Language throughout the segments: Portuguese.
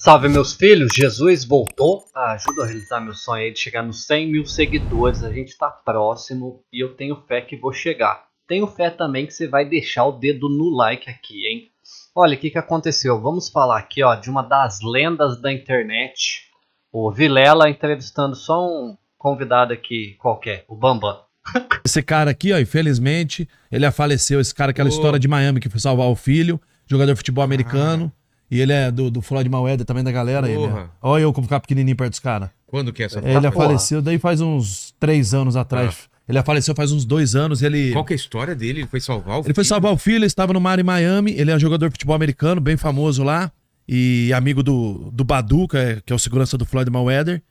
Salve meus filhos, Jesus voltou, ah, ajuda a realizar meu sonho aí de chegar nos 100 mil seguidores, a gente está próximo e eu tenho fé que vou chegar. Tenho fé também que você vai deixar o dedo no like aqui, hein? Olha, o que, que aconteceu? Vamos falar aqui ó, de uma das lendas da internet, o Vilela entrevistando só um convidado aqui qualquer, o Bambam. Esse cara aqui, ó, infelizmente, ele faleceu, esse cara, aquela história de Miami que foi salvar o filho, jogador de futebol ah. americano. Ah. E ele é do, do Floyd Malweder, também da galera. Né? Porra. Olha eu como ficar pequenininho perto dos caras. Quando que é essa Ele apareceu faleceu, daí faz uns três anos ah. atrás. Ele faleceu faz uns dois anos. Ele... Qual que é a história dele? Ele foi salvar o ele filho? Ele foi salvar o filho, ele estava no mar em Miami. Ele é um jogador de futebol americano, bem famoso lá. E amigo do, do Baduca, que é o segurança do Floyd Malweder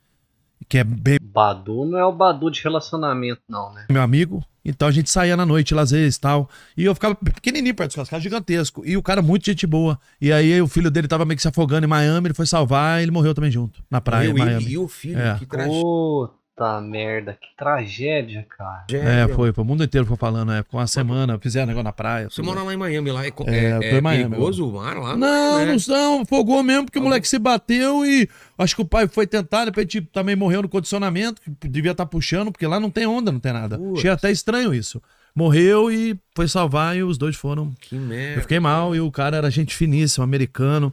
que é bem... Badu não é o Badu de relacionamento, não, né? Meu amigo. Então a gente saía na noite lazeres às vezes tal. E eu ficava pequenininho perto dos cascados, gigantesco. E o cara, muito gente boa. E aí o filho dele tava meio que se afogando em Miami, ele foi salvar e ele morreu também junto, na praia. em Miami. E o filho é. que Puta merda, que tragédia, cara. É, é foi, o mundo inteiro ficou falando, é, ficou uma semana, fizeram negócio na praia. Você mora lá em Miami, lá é, é, é, é Miami, perigoso o mar lá? Não, né? não, fogou mesmo, porque ah, o moleque se bateu e acho que o pai foi tentar, depois tipo, também morreu no condicionamento, que devia estar tá puxando, porque lá não tem onda, não tem nada. Putz. Achei até estranho isso. Morreu e foi salvar e os dois foram. Que merda. Eu fiquei mal e o cara era gente finíssimo, americano.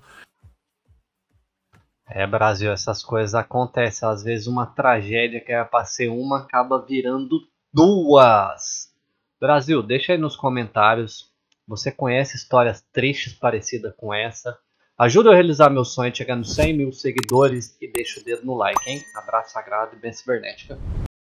É, Brasil, essas coisas acontecem. Às vezes uma tragédia que era é pra ser uma acaba virando duas. Brasil, deixa aí nos comentários. Você conhece histórias tristes parecidas com essa? Ajuda a realizar meu sonho chegando 100 mil seguidores e deixa o dedo no like, hein? Abraço sagrado e bem cibernética.